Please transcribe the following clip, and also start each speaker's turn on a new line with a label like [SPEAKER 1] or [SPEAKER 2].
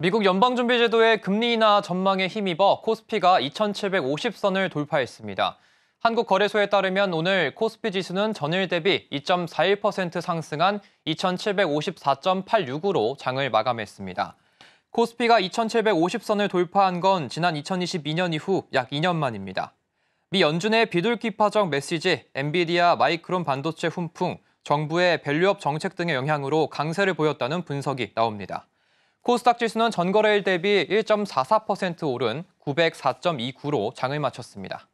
[SPEAKER 1] 미국 연방준비제도의 금리 인하 전망에 힘입어 코스피가 2,750선을 돌파했습니다. 한국거래소에 따르면 오늘 코스피 지수는 전일 대비 2.41% 상승한 2,754.86으로 장을 마감했습니다. 코스피가 2,750선을 돌파한 건 지난 2022년 이후 약 2년 만입니다. 미 연준의 비둘기 파적 메시지, 엔비디아 마이크론 반도체 훈풍, 정부의 밸류업 정책 등의 영향으로 강세를 보였다는 분석이 나옵니다. 코스닥 지수는 전거래일 대비 1.44% 오른 904.29로 장을 마쳤습니다.